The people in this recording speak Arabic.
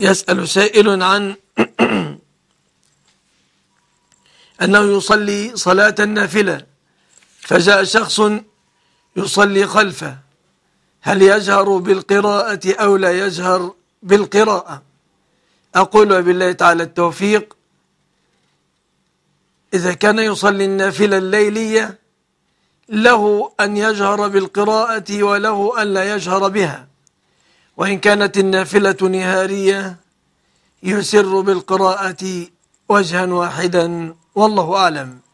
يسأل سائل عن أنه يصلي صلاة النافلة فجاء شخص يصلي خلفه هل يجهر بالقراءة أو لا يجهر بالقراءة أقول وبالله تعالى التوفيق إذا كان يصلي النافلة الليلية له أن يجهر بالقراءة وله أن لا يجهر بها وإن كانت النافلة نهارية يسر بالقراءة وجها واحدا والله أعلم